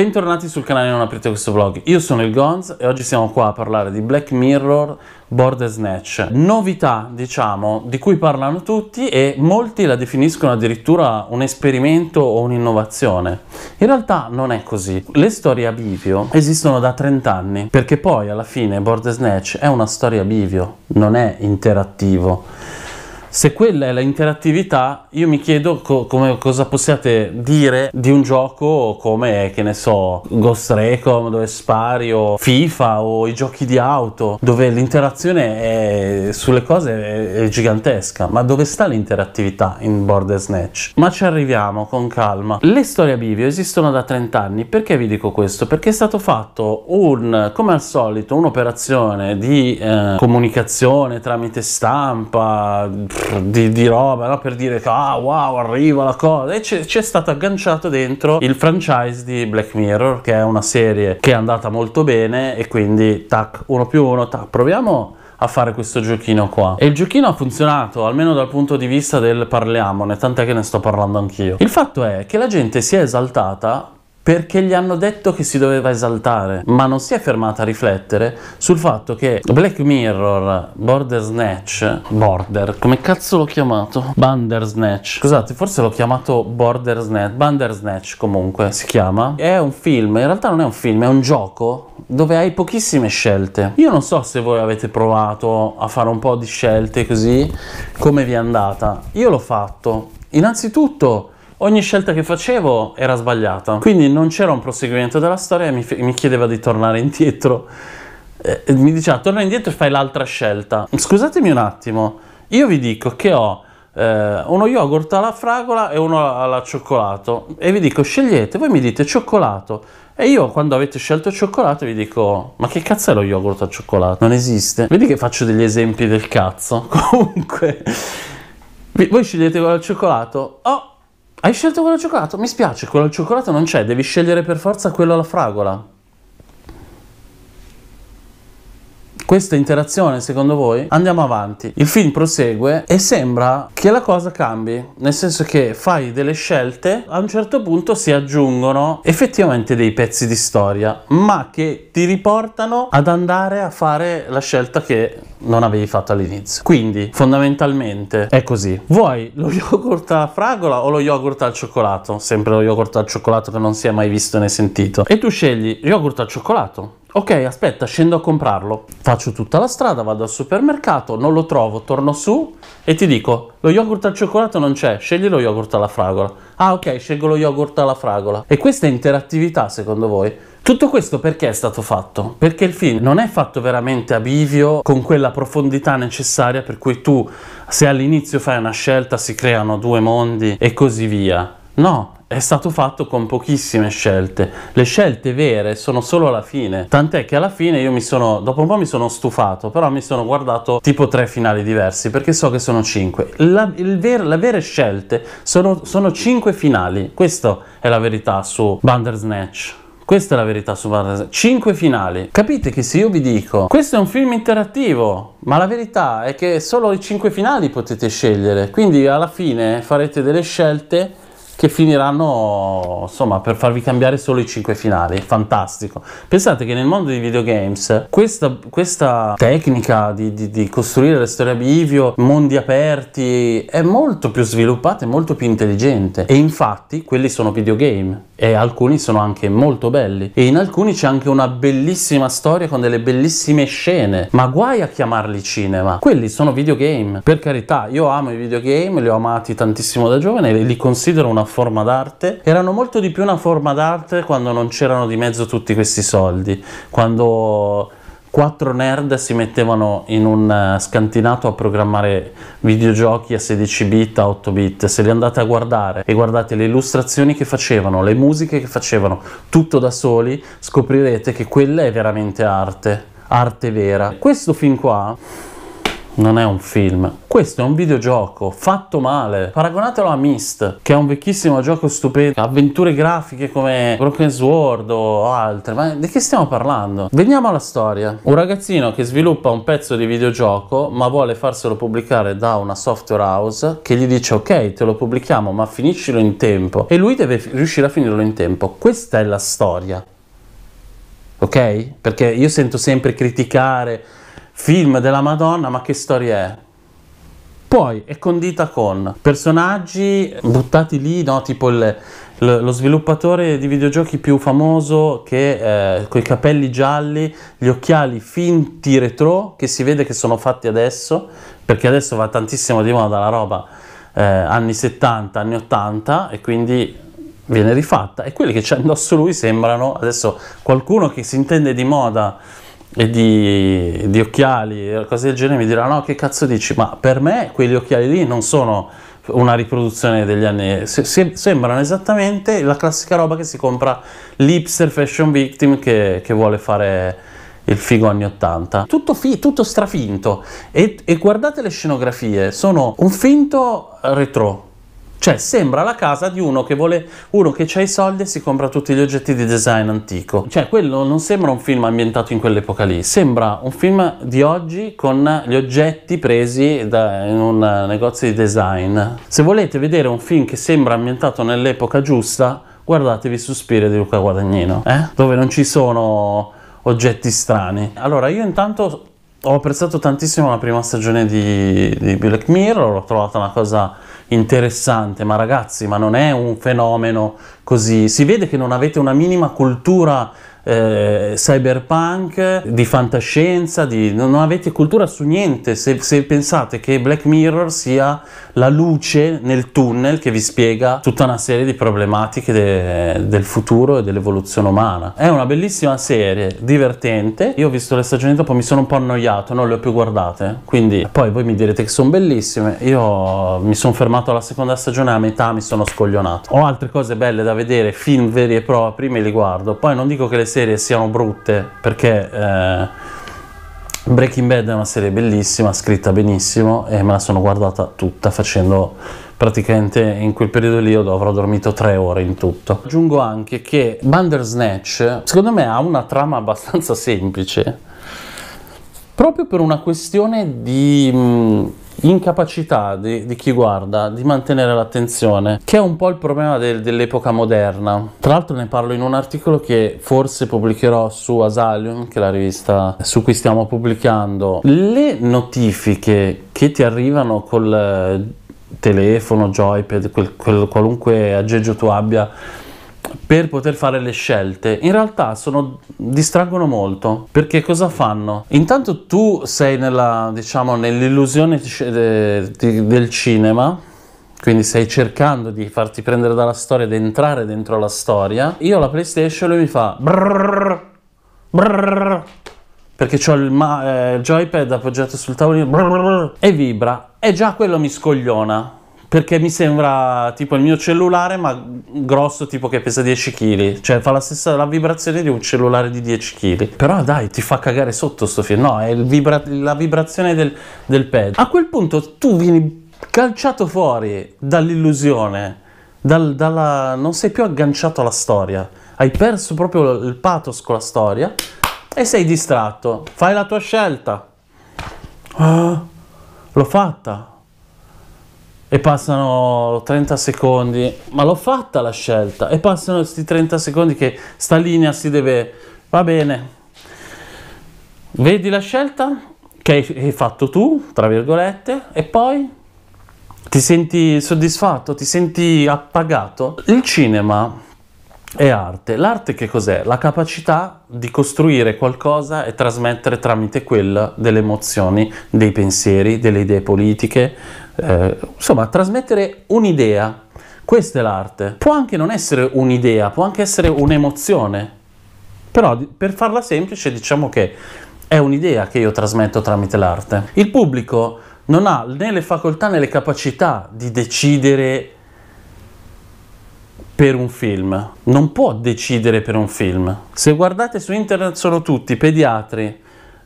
Bentornati sul canale Non aprite questo vlog, io sono il Gonz e oggi siamo qua a parlare di Black Mirror Border Snatch Novità, diciamo, di cui parlano tutti e molti la definiscono addirittura un esperimento o un'innovazione In realtà non è così Le storie a bivio esistono da 30 anni perché poi alla fine Border Snatch è una storia a bivio, non è interattivo se quella è l'interattività, io mi chiedo co come, cosa possiate dire di un gioco come, che ne so, Ghost Recon, dove spari, o FIFA, o i giochi di auto, dove l'interazione sulle cose è, è gigantesca. Ma dove sta l'interattività in Border Snatch? Ma ci arriviamo con calma. Le storie a bivio esistono da 30 anni. Perché vi dico questo? Perché è stato fatto un, come al solito, un'operazione di eh, comunicazione tramite stampa. Pff, di, di roba, no? per dire ah wow arriva la cosa e ci è stato agganciato dentro il franchise di Black Mirror che è una serie che è andata molto bene e quindi tac uno più uno tac proviamo a fare questo giochino qua e il giochino ha funzionato almeno dal punto di vista del parliamone tant'è che ne sto parlando anch'io il fatto è che la gente si è esaltata perché gli hanno detto che si doveva esaltare, ma non si è fermata a riflettere sul fatto che Black Mirror, Border Snatch, Border, come cazzo l'ho chiamato? Bandersnatch, scusate, forse l'ho chiamato Border Snatch, Bandersnatch comunque si chiama, è un film, in realtà non è un film, è un gioco dove hai pochissime scelte. Io non so se voi avete provato a fare un po' di scelte così, come vi è andata. Io l'ho fatto. Innanzitutto ogni scelta che facevo era sbagliata. Quindi non c'era un proseguimento della storia e mi, mi chiedeva di tornare indietro. Eh, mi diceva torna indietro e fai l'altra scelta. Scusatemi un attimo, io vi dico che ho eh, uno yogurt alla fragola e uno alla cioccolato e vi dico scegliete, voi mi dite cioccolato e io quando avete scelto cioccolato vi dico ma che cazzo è lo yogurt al cioccolato? Non esiste. Vedi che faccio degli esempi del cazzo. Comunque, voi scegliete quello al cioccolato? Oh! Hai scelto quello al cioccolato? Mi spiace, quello al cioccolato non c'è, devi scegliere per forza quello alla fragola. Questa interazione, secondo voi? Andiamo avanti. Il film prosegue e sembra che la cosa cambi, nel senso che fai delle scelte, a un certo punto si aggiungono effettivamente dei pezzi di storia, ma che ti riportano ad andare a fare la scelta che non avevi fatto all'inizio. Quindi, fondamentalmente, è così. Vuoi lo yogurt alla fragola o lo yogurt al cioccolato? Sempre lo yogurt al cioccolato che non si è mai visto né sentito. E tu scegli yogurt al cioccolato Ok, aspetta, scendo a comprarlo. Faccio tutta la strada, vado al supermercato, non lo trovo, torno su e ti dico, lo yogurt al cioccolato non c'è, scegli lo yogurt alla fragola. Ah ok, scelgo lo yogurt alla fragola. E questa è interattività secondo voi? Tutto questo perché è stato fatto? Perché il film non è fatto veramente a bivio con quella profondità necessaria per cui tu se all'inizio fai una scelta si creano due mondi e così via. No, è stato fatto con pochissime scelte. Le scelte vere sono solo alla fine. Tant'è che alla fine io mi sono, dopo un po' mi sono stufato, però mi sono guardato tipo tre finali diversi perché so che sono cinque. La, ver, le vere scelte sono, sono cinque finali. Questa è la verità su Bandersnatch. Questa è la verità su Bandersnatch. Cinque finali. Capite che se io vi dico, questo è un film interattivo, ma la verità è che solo i cinque finali potete scegliere. Quindi alla fine farete delle scelte che finiranno insomma per farvi cambiare solo i 5 finali fantastico pensate che nel mondo dei videogames questa, questa tecnica di, di, di costruire le storie a bivio mondi aperti è molto più sviluppata e molto più intelligente e infatti quelli sono videogame e alcuni sono anche molto belli e in alcuni c'è anche una bellissima storia con delle bellissime scene ma guai a chiamarli cinema quelli sono videogame per carità io amo i videogame li ho amati tantissimo da giovane li considero una forma d'arte erano molto di più una forma d'arte quando non c'erano di mezzo tutti questi soldi quando quattro nerd si mettevano in un eh, scantinato a programmare videogiochi a 16 bit, a 8 bit. Se li andate a guardare e guardate le illustrazioni che facevano, le musiche che facevano, tutto da soli, scoprirete che quella è veramente arte, arte vera. Questo film qua non è un film. Questo è un videogioco fatto male. Paragonatelo a Myst, che è un vecchissimo gioco stupendo. Avventure grafiche come Broken Sword o altre. Ma di che stiamo parlando? Veniamo alla storia. Un ragazzino che sviluppa un pezzo di videogioco, ma vuole farselo pubblicare da una software house che gli dice: Ok, te lo pubblichiamo, ma finiscilo in tempo. E lui deve riuscire a finirlo in tempo. Questa è la storia. Ok? Perché io sento sempre criticare film della Madonna, ma che storia è? Poi è condita con personaggi buttati lì, no? tipo il, lo sviluppatore di videogiochi più famoso che eh, con i capelli gialli, gli occhiali finti retro che si vede che sono fatti adesso, perché adesso va tantissimo di moda la roba eh, anni 70, anni 80 e quindi viene rifatta e quelli che c'è indosso lui sembrano adesso qualcuno che si intende di moda e di, di occhiali e cose del genere mi diranno no che cazzo dici ma per me quegli occhiali lì non sono una riproduzione degli anni se, se, sembrano esattamente la classica roba che si compra l'hipster fashion victim che, che vuole fare il figo anni 80 tutto, fi, tutto strafinto e, e guardate le scenografie sono un finto retro cioè, sembra la casa di uno che vuole uno che ha i soldi e si compra tutti gli oggetti di design antico. Cioè, quello non sembra un film ambientato in quell'epoca lì, sembra un film di oggi con gli oggetti presi da, in un negozio di design. Se volete vedere un film che sembra ambientato nell'epoca giusta, guardatevi Suspire di Luca Guadagnino, eh? dove non ci sono oggetti strani. Allora, io intanto ho apprezzato tantissimo la prima stagione di, di Black Mirror, l'ho trovata una cosa interessante, ma ragazzi, ma non è un fenomeno così. Si vede che non avete una minima cultura eh, cyberpunk, di fantascienza, di... non avete cultura su niente se, se pensate che Black Mirror sia la luce nel tunnel che vi spiega tutta una serie di problematiche de, del futuro e dell'evoluzione umana. È una bellissima serie, divertente. Io ho visto le stagioni dopo, mi sono un po' annoiato, non le ho più guardate. Quindi poi voi mi direte che sono bellissime. Io mi sono fermato alla seconda stagione, a metà mi sono scoglionato. Ho altre cose belle da vedere, film veri e propri, me li guardo. Poi non dico che le serie serie siano brutte perché eh, Breaking Bad è una serie bellissima, scritta benissimo e me la sono guardata tutta facendo praticamente in quel periodo lì io avrò dormito tre ore in tutto. Aggiungo anche che Bandersnatch secondo me ha una trama abbastanza semplice proprio per una questione di... Mh, mm, incapacità di, di, chi guarda di mantenere l'attenzione, che è un po' il problema del, dell'epoca moderna. Tra l'altro ne parlo in un articolo che forse pubblicherò su Asalium, che è la rivista su cui stiamo pubblicando. Le notifiche che ti arrivano col eh, telefono, joypad, quel, quel, qualunque aggeggio tu abbia per poter fare le scelte in realtà sono, distraggono molto perché cosa fanno intanto tu sei nella diciamo nell'illusione del cinema quindi stai cercando di farti prendere dalla storia ed entrare dentro la storia io la playstation lui mi fa brrr, brrr, perché ho il, ma- eh, il joypad appoggiato sul tavolino brrr, e vibra e già quello mi scogliona perché mi sembra tipo il mio cellulare, ma grosso, tipo che pesa 10 kg. Cioè, fa la stessa la vibrazione di un cellulare di 10 kg. Però dai, ti fa cagare sotto sto film. No, è vibra la vibrazione del, del pad. A quel punto tu vieni calciato fuori dall'illusione. Dal, dalla... non sei più agganciato alla storia. Hai perso proprio il pathos con la storia e sei distratto. Fai la tua scelta. Ah, l'ho fatta e passano 30 secondi, ma l'ho fatta la scelta, e passano questi 30 secondi che sta linea si deve... va bene, vedi la scelta che hai fatto tu, tra virgolette, e poi ti senti soddisfatto, ti senti appagato. Il cinema è arte. L'arte che cos'è? La capacità di costruire qualcosa e trasmettere tramite quella delle emozioni, dei pensieri, delle idee politiche, eh, insomma, trasmettere un'idea. Questa è l'arte. Può anche non essere un'idea, può anche essere un'emozione. Però per farla semplice diciamo che è un'idea che io trasmetto tramite l'arte. Il pubblico non ha né le facoltà né le capacità di decidere per un film, non può decidere per un film. Se guardate su internet sono tutti pediatri,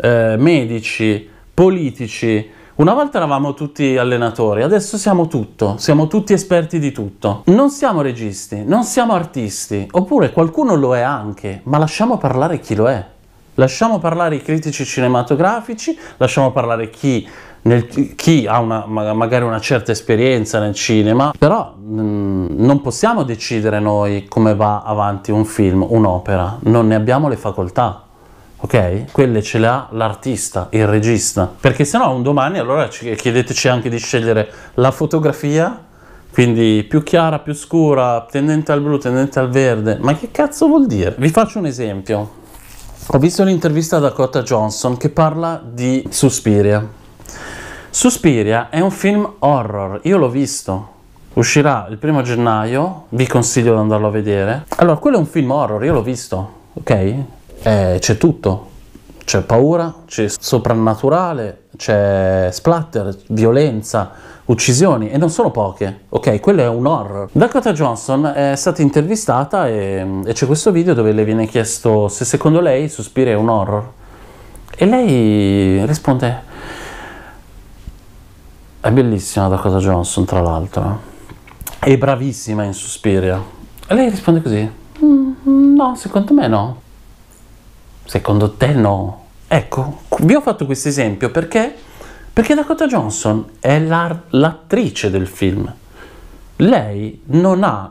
eh, medici, politici. Una volta eravamo tutti allenatori, adesso siamo tutto, siamo tutti esperti di tutto. Non siamo registi, non siamo artisti, oppure qualcuno lo è anche, ma lasciamo parlare chi lo è. Lasciamo parlare i critici cinematografici, lasciamo parlare chi nel, chi ha una, magari una certa esperienza nel cinema, però mh, mm, non possiamo decidere noi come va avanti un film, un'opera, non ne abbiamo le facoltà. Ok? Quelle ce le ha l'artista, il regista. Perché se no un domani allora chiedeteci anche di scegliere la fotografia, quindi più chiara, più scura, tendente al blu, tendente al verde. Ma che cazzo vuol dire? Vi faccio un esempio. Ho visto un'intervista da Dakota Johnson che parla di Suspiria Suspiria è un film horror, io l'ho visto. Uscirà il primo gennaio, vi consiglio di andarlo a vedere. Allora, quello è un film horror, io l'ho visto, ok? Eh, c'è tutto. C'è paura, c'è soprannaturale, c'è splatter, violenza, uccisioni e non sono poche, ok? Quello è un horror. Dakota Johnson è stata intervistata e, e c'è questo video dove le viene chiesto se secondo lei Suspiria è un horror. E lei risponde è bellissima Dakota Johnson tra l'altro eh. è bravissima in Suspiria e lei risponde così mm, no secondo me no secondo te no ecco vi ho fatto questo esempio perché perché Dakota Johnson è l'attrice del film lei non ha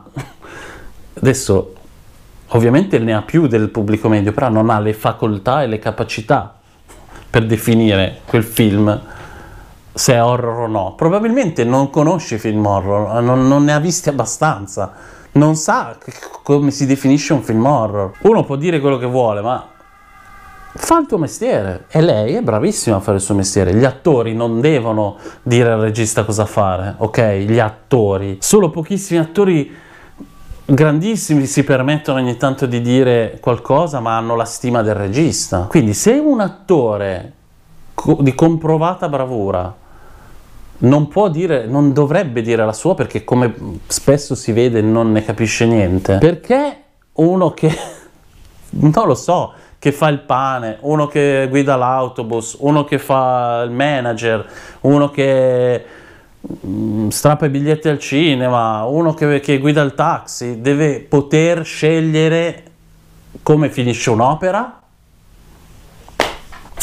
adesso ovviamente ne ha più del pubblico medio però non ha le facoltà e le capacità per definire quel film se è horror o no. Probabilmente non conosce film horror, eh, non, non ne ha visti abbastanza, non sa come si definisce un film horror. Uno può dire quello che vuole, ma fa il tuo mestiere e lei è bravissima a fare il suo mestiere. Gli attori non devono dire al regista cosa fare, ok? Gli attori. Solo pochissimi attori grandissimi si permettono ogni tanto di dire qualcosa, ma hanno la stima del regista. Quindi se un attore co- di comprovata bravura non può dire, non dovrebbe dire la sua perché come spesso si vede non ne capisce niente. Perché uno che, non lo so, che fa il pane, uno che guida l'autobus, uno che fa il manager, uno che mm, strappa i biglietti al cinema, uno che, che guida il taxi, deve poter scegliere come finisce un'opera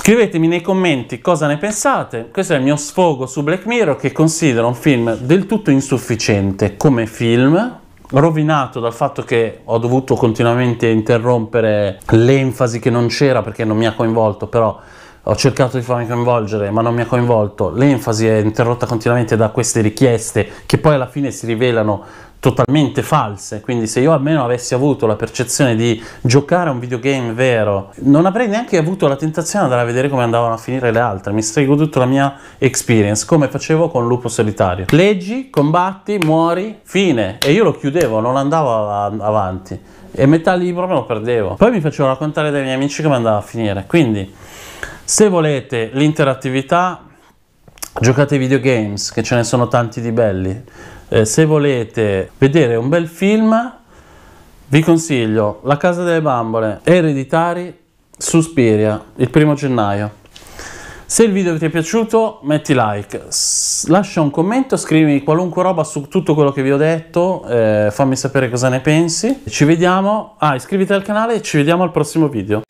Scrivetemi nei commenti cosa ne pensate. Questo è il mio sfogo su Black Mirror che considero un film del tutto insufficiente come film, rovinato dal fatto che ho dovuto continuamente interrompere l'enfasi che non c'era perché non mi ha coinvolto, però ho cercato di farmi coinvolgere, ma non mi ha coinvolto. L'enfasi è interrotta continuamente da queste richieste che poi alla fine si rivelano totalmente false, quindi se io almeno avessi avuto la percezione di giocare a un videogame vero, non avrei neanche avuto la tentazione di andare a vedere come andavano a finire le altre, mi strego tutta la mia experience, come facevo con Lupo Solitario. Leggi, combatti, muori, fine, e io lo chiudevo, non andavo avanti, e metà libro me lo perdevo. Poi mi facevo raccontare dai miei amici come andava a finire, quindi se volete l'interattività giocate ai videogames, che ce ne sono tanti di belli, eh, se volete vedere un bel film vi consiglio La Casa delle Bambole, Ereditari, Suspiria, il primo gennaio. Se il video ti è piaciuto metti like, lascia un commento, scrivimi qualunque roba su tutto quello che vi ho detto, eh, fammi sapere cosa ne pensi. Ci vediamo, ah iscriviti al canale e ci vediamo al prossimo video.